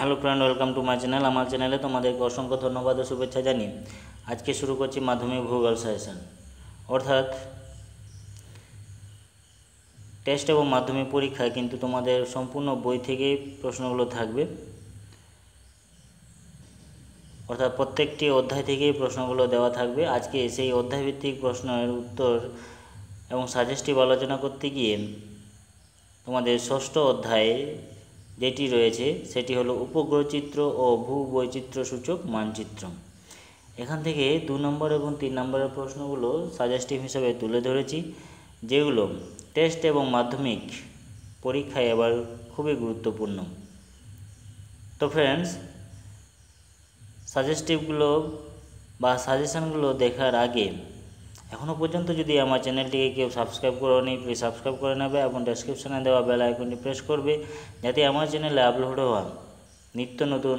hello friend welcome to my channel আমার চ্যানেলে তোমাদেরকে অসংখ্য ধন্যবাদ ও শুভেচ্ছা জানি আজকে শুরু করছি মাধ্যমিক ভূগোল সেশন অর্থাৎ টেস্ট এবং মাধ্যমিক পরীক্ষায় কিন্তু তোমাদের সম্পূর্ণ বই থেকেই প্রশ্নগুলো থাকবে অর্থাৎ প্রত্যেকটি অধ্যায় থেকেই প্রশ্নগুলো দেওয়া থাকবে আজকে সেই অধ্যায়ভিত্তিক প্রশ্নের উত্তর এবং সাজেস্টিভ আলোচনা করতে গিয়ে তোমাদের ষষ্ঠ অধ্যায় যেটি রয়েছে সেটি হলো উপগ্রহ চিত্র ও ভূবৈচিত্র্য সূচক মানচিত্র এখান থেকে দু নম্বর এবং তিন নম্বরের প্রশ্নগুলো সাজেস্টিভ হিসেবে তুলে ধরেছি যেগুলো টেস্ট এবং মাধ্যমিক পরীক্ষায় এবার খুবই গুরুত্বপূর্ণ তো ফ্রেন্ডস সাজেস্টিভগুলো বা সাজেশনগুলো দেখার আগে এখনও পর্যন্ত যদি আমার চ্যানেলটিকে কেউ সাবস্ক্রাইব করেনি প্লিজ সাবস্ক্রাইব করে নেবে এবং ডেসক্রিপশানে দেওয়া বেল আইকনটি প্রেস করবে যাতে আমার চ্যানেলে আপলোড হওয়া নিত্য নতুন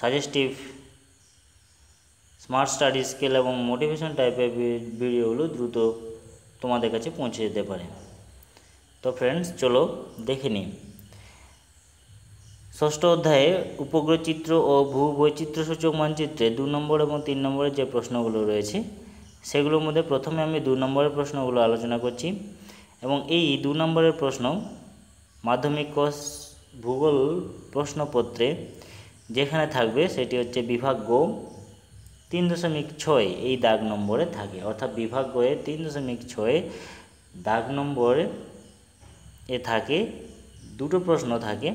সাজেস্টিভ স্মার্ট স্টাডি স্কেল এবং মোটিভেশন টাইপের ভিডিওগুলো দ্রুত তোমাদের কাছে পৌঁছে যেতে পারে তো ফ্রেন্ডস চলো দেখে নিই ষষ্ঠ অধ্যায়ে উপগ্রহ চিত্র ও সূচক মানচিত্রে দু নম্বর এবং তিন নম্বরের যে প্রশ্নগুলো রয়েছে সেগুলোর মধ্যে প্রথমে আমি দু নম্বরের প্রশ্নগুলো আলোচনা করছি এবং এই দু নম্বরের প্রশ্ন মাধ্যমিক কোষ ভূগোল প্রশ্নপত্রে যেখানে থাকবে সেটি হচ্ছে বিভাগ গো তিন দশমিক ছয় এই দাগ নম্বরে থাকে অর্থাৎ বিভাগ গোয়ে তিন দশমিক ছয়ে দাগ নম্বরে এ থাকে দুটো প্রশ্ন থাকে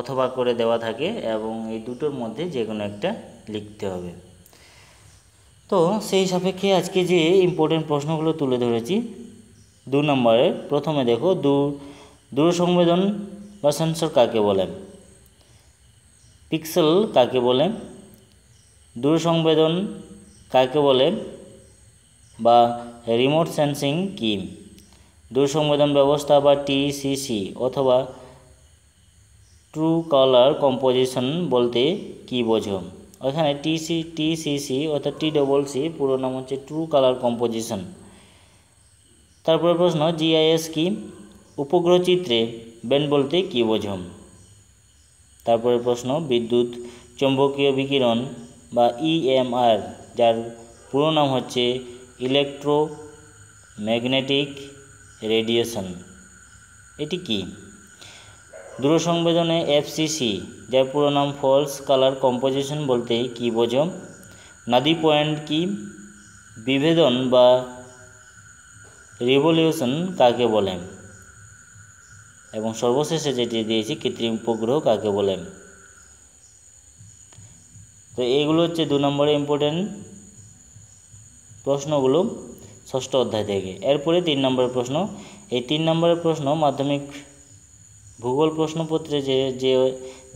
অথবা করে দেওয়া থাকে এবং এই দুটোর মধ্যে যে কোনো একটা লিখতে হবে তো সেই সাপেক্ষে আজকে যে ইম্পর্টেন্ট প্রশ্নগুলো তুলে ধরেছি দু নম্বরে প্রথমে দেখো দূর দূরসংবেদন বা সেন্সর কাকে বলেন পিক্সেল কাকে বলে দূরসংবেদন কাকে বলে বা রিমোট সেন্সিং কি দূরসংবেদন ব্যবস্থা বা টিসিসি অথবা ট্রু কালার কম্পোজিশন বলতে কী বোঝো ওখানে টিসি টিসিসি অর্থাৎ টি ডবল সি পুরো নাম হচ্ছে ট্রু কালার কম্পোজিশন তারপরে প্রশ্ন জিআইএস কি উপগ্রহ চিত্রে ব্যান্ড বলতে কী বোঝম তারপরে প্রশ্ন বিদ্যুৎ চৌম্বকীয় বিকিরণ বা ইএমআর e যার পুরো নাম হচ্ছে ম্যাগনেটিক রেডিয়েশন এটি কী দূরসংবেদনে এফসিসি যার পুরো নাম ফলস কালার কম্পোজিশন বলতে কি বোঝো নাদি পয়েন্ট কি বিভেদন বা রিভলিউশন কাকে বলেন এবং সর্বশেষে যেটি দিয়েছি কৃত্রিম উপগ্রহ কাকে বলেন তো এইগুলো হচ্ছে দু নম্বরে ইম্পর্টেন্ট প্রশ্নগুলো ষষ্ঠ অধ্যায় থেকে এরপরে তিন নম্বরের প্রশ্ন এই তিন নম্বরের প্রশ্ন মাধ্যমিক ভূগোল প্রশ্নপত্রে যে যে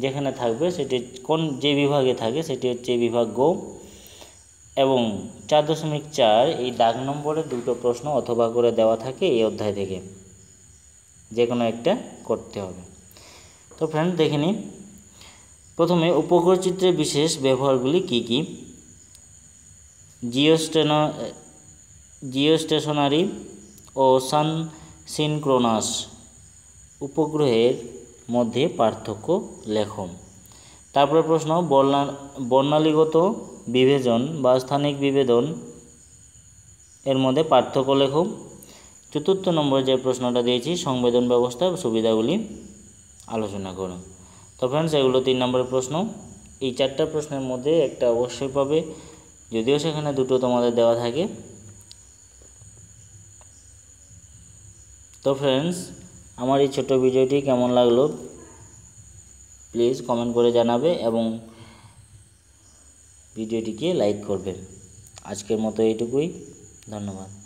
যেখানে থাকবে সেটি কোন যে বিভাগে থাকে সেটি হচ্ছে বিভাগ গ এবং চার দশমিক চার এই দাগ নম্বরে দুটো প্রশ্ন অথবা করে দেওয়া থাকে এই অধ্যায় থেকে যে কোনো একটা করতে হবে তো ফ্রেন্ড দেখে নিন প্রথমে উপগ্রহ চিত্রের বিশেষ ব্যবহারগুলি কি কী জিওস্টেন জিওস্টেশনারি ও সান সিনক্রোনাস উপগ্রহের মধ্যে পার্থক্য লেখম তারপরে প্রশ্ন বর্ণা বর্ণালীগত বিভেজন বা স্থানিক বিভেদন এর মধ্যে পার্থক্য লেখম চতুর্থ নম্বর যে প্রশ্নটা দিয়েছি সংবেদন ব্যবস্থা সুবিধাগুলি আলোচনা করুন তো ফ্রেন্ডস এগুলো তিন নম্বরের প্রশ্ন এই চারটা প্রশ্নের মধ্যে একটা অবশ্যই পাবে যদিও সেখানে দুটো তোমাদের দেওয়া থাকে তো ফ্রেন্ডস আমার এই ছোট ভিডিওটি কেমন লাগলো প্লিজ কমেন্ট করে জানাবে এবং ভিডিওটিকে লাইক করবেন আজকের মতো এইটুকুই ধন্যবাদ